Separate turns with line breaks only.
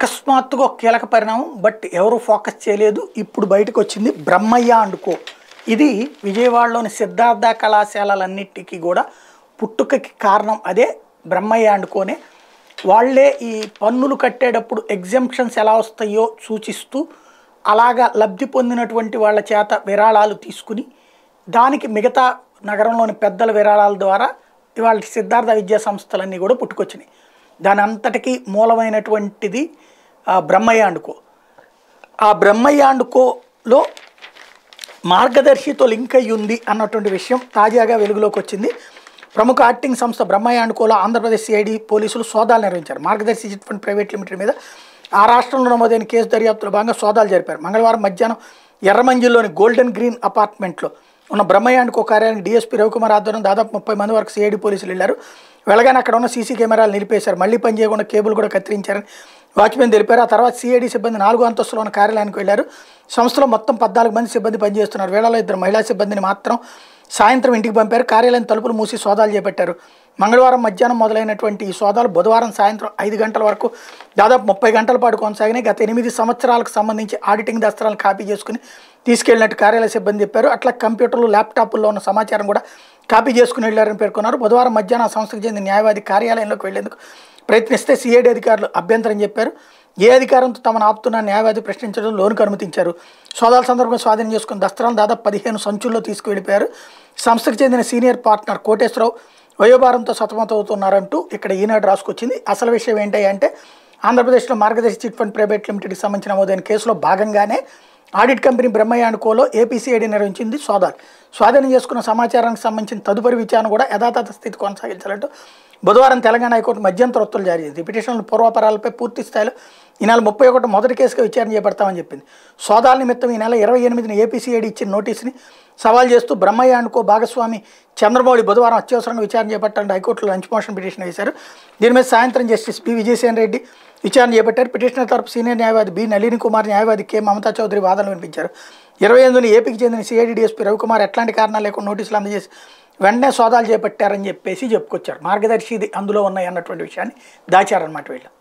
అకస్మాత్తుగా ఒక కీలక పరిణామం బట్ ఎవరు ఫోకస్ చేయలేదు ఇప్పుడు బయటకు వచ్చింది బ్రహ్మయ్య అండుకో ఇది విజయవాడలోని సిద్ధార్థ కళాశాలలన్నిటికీ కూడా పుట్టుకకి కారణం అదే బ్రహ్మయ్య అండుకోనే వాళ్లే ఈ పన్నులు కట్టేటప్పుడు ఎగ్జంప్షన్స్ ఎలా వస్తాయో సూచిస్తూ అలాగా లబ్ధి పొందినటువంటి వాళ్ళ చేత విరాళాలు తీసుకుని దానికి మిగతా నగరంలోని పెద్దల విరాళాల ద్వారా ఇవాళ సిద్ధార్థ విద్యా సంస్థలన్నీ కూడా పుట్టుకొచ్చినాయి దాని అంతటికీ మూలమైనటువంటిది బ్రహ్మయాండుకో ఆ బ్రహ్మయాండుకోలో మార్గదర్శితో లింక్ అయ్యి ఉంది అన్నటువంటి విషయం తాజాగా వెలుగులోకి వచ్చింది ప్రముఖ యాక్టింగ్ సంస్థ బ్రహ్మయాండుకోలో ఆంధ్రప్రదేశ్ సిఐడి పోలీసులు సోదాలు నిర్వహించారు మార్గదర్శి చిట్ ఫండ్ ప్రైవేట్ లిమిటెడ్ మీద ఆ రాష్ట్రంలో నమోదైన కేసు దర్యాప్తులో భాగంగా సోదాలు జరిపారు మంగళవారం మధ్యాహ్నం ఎర్రమంజిల్లోని గోల్డెన్ గ్రీన్ అపార్ట్మెంట్లో ఉన్న బ్రహ్మయాండుకో కార్యాలయం డీఎస్పీ రవికుమార్ ఆధ్వర్యం దాదాపు ముప్పై మంది వరకు సిఐడి పోలీసులు వెళ్లారు వెళ్ళగానే అక్కడ ఉన్న సీసీ కెమెరాలు నిలిపేశారు మళ్ళీ పని చేయకుండా కేబుల్ కూడా కత్తిరించారని వాచ్మెన్ తెలిపారు ఆ తర్వాత సిఐడీ సిబ్బంది నాలుగు అంతస్తులో ఉన్న కార్యాలయానికి వెళ్లారు సంస్థలో మొత్తం పద్నాలుగు మంది సిబ్బంది పనిచేస్తున్నారు వేళలో ఇద్దరు మహిళా సిబ్బందిని మాత్రం సాయంత్రం ఇంటికి పంపారు కార్యాలయం తలుపులు మూసి సోదాలు చేపట్టారు మంగళవారం మధ్యాహ్నం మొదలైనటువంటి ఈ సోదాలు బుధవారం సాయంత్రం ఐదు గంటల వరకు దాదాపు ముప్పై గంటల పాటు కొనసాగినాయి గత ఎనిమిది సంవత్సరాలకు సంబంధించి ఆడిటింగ్ దస్తరాలను కాపీ చేసుకుని తీసుకెళ్లినట్టు కార్యాలయ సిబ్బంది చెప్పారు అట్లా కంప్యూటర్లు ల్యాప్టాప్ల్లో ఉన్న సమాచారం కూడా కాపీ చేసుకుని వెళ్ళారని పేర్కొన్నారు బుధవారం మధ్యాహ్నం సంస్థకు చెందిన న్యాయవాది కార్యాలయంలోకి వెళ్లేందుకు ప్రయత్నిస్తే సిఐడి అధికారులు అభ్యంతరం చెప్పారు ఏ అధికారంతో తమను ఆపుతున్న న్యాయవాది ప్రశ్నించడం లోనుకు అనుమతించారు సోదాల సందర్భంగా స్వాధీనం చేసుకున్న దస్త్రాలను దాదాపు పదిహేను సంచుల్లో తీసుకువెళ్ళిపోయారు సంస్థకు చెందిన సీనియర్ పార్ట్నర్ కోటేశ్వరరావు వయోభారంతో సతమతమవుతున్నారంటూ ఇక్కడ ఈనాడు రాసుకొచ్చింది అసలు విషయం ఏంటి అంటే ఆంధ్రప్రదేశ్లో మార్గదర్శి చిట్ ఫండ్ ప్రైవేట్ లిమిటెడ్కి సంబంధించిన నమోదైన కేసులో భాగంగానే ఆడిట్ కంపెనీ బ్రహ్మయ్య అనుకోలో ఏపీసీఐడి నిర్వహించింది సోదాలు స్వాధీనం చేసుకున్న సమాచారానికి సంబంధించిన తదుపరి విచారణ కూడా యథాతథ స్థితి కొనసాగించాలంటూ బుధవారం తెలంగాణ హైకోర్టు మధ్యంతర ఉత్తర్వులు జారీ చేసింది పిటిషన్లు పూర్వాపరాలపై పూర్తి స్థాయిలో ఈ నెల ముప్పై ఒకటి మొదటి కేసుగా విచారణ చేపడతామని చెప్పింది సోదాల నిమిత్తం ఈ నెల ఇరవై ఎనిమిదిని ఏపీసీఐడి ఇచ్చిన నోటీసుని సవాల్ చేస్తూ బ్రహ్మయ్య అనుకో భాగస్వామి చంద్రమౌళి బుధవారం అత్యవసరంగా విచారణ చేపట్టాలని హైకోర్టులో లంచ్ మోషన్ పిటిషన్ వేశారు దీని మీద సాయంత్రం జస్టిస్ పి విజయసేన్ రెడ్డి విచారణ చేపట్టారు పిటిషనర్ తరపు సీనియర్ న్యాయవాది బి నళిని కుమార్ న్యాయవాది కె మమతా చౌదరి వాదనలు వినిపించారు ఇరవై ఎనిమిదిని ఏపీకి చెందిన సిఐడి డిఎస్పీ రవికుమార్ ఎట్లాంటి కారణాలు లేకుండా నోటీసులు అందజేసి వెంటనే సోదాలు చేపట్టారని చెప్పేసి చెప్పుకొచ్చారు మార్గదర్శి అందులో ఉన్నాయి అన్నటువంటి విషయాన్ని దాచారనమాట వీళ్ళు